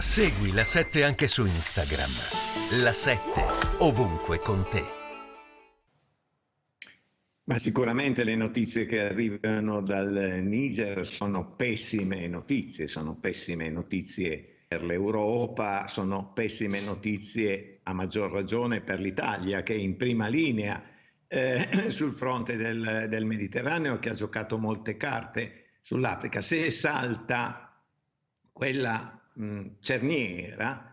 Segui la 7 anche su Instagram. La 7 ovunque con te. Ma sicuramente le notizie che arrivano dal Niger sono pessime notizie, sono pessime notizie per l'Europa, sono pessime notizie a maggior ragione per l'Italia che è in prima linea eh, sul fronte del, del Mediterraneo che ha giocato molte carte sull'Africa. Se salta quella mh, mm, cerniera,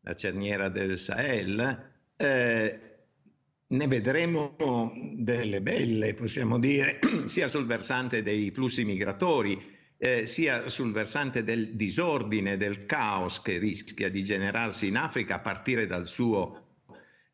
la cerniera del Sahel, eh, ne vedremo delle belle, possiamo dire, sia sul versante dei flussi migratori, eh, sia sul versante del disordine, del caos che rischia di generarsi in Africa a partire dal suo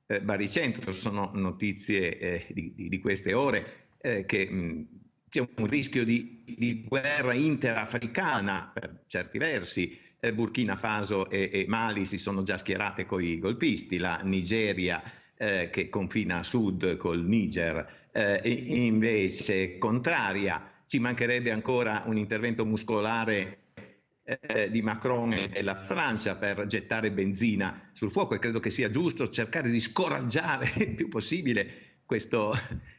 eh, baricentro. Sono notizie eh, di, di, queste ore eh, che mh, mm, c'è un rischio di, di guerra interafricana per certi versi, eh, Burkina Faso e, e, Mali si sono già schierate con i golpisti, la Nigeria eh, che confina a sud col Niger eh, invece contraria, ci mancherebbe ancora un intervento muscolare eh, di Macron e la Francia per gettare benzina sul fuoco e credo che sia giusto cercare di scoraggiare il più possibile questo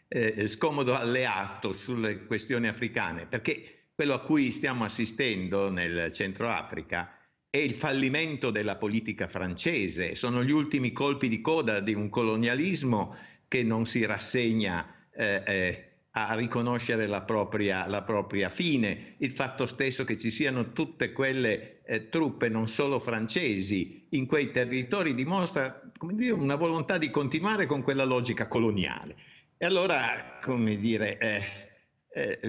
eh, scomodo alleato sulle questioni africane, perché quello a cui stiamo assistendo nel Centro Africa è il fallimento della politica francese, sono gli ultimi colpi di coda di un colonialismo che non si rassegna eh, eh, a riconoscere la propria, la propria, fine, il fatto stesso che ci siano tutte quelle eh, truppe, non solo francesi, in quei territori dimostra dire, una volontà di continuare con quella logica coloniale. E allora, come dire, eh, eh,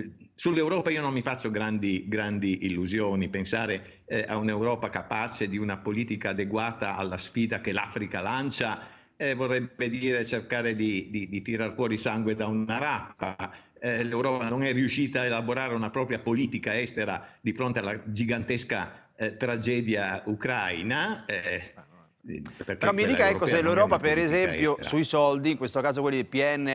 Sull'Europa io non mi faccio grandi, grandi illusioni, pensare eh, a un'Europa capace di una politica adeguata alla sfida che l'Africa lancia eh, vorrebbe dire cercare di, di, di tirar fuori sangue da una rappa, eh, l'Europa non è riuscita a elaborare una propria politica estera di fronte alla gigantesca eh, tragedia ucraina. Eh, ah, eh Però mi dica ecco se l'Europa per esempio estera. sui soldi, in questo caso quelli del PN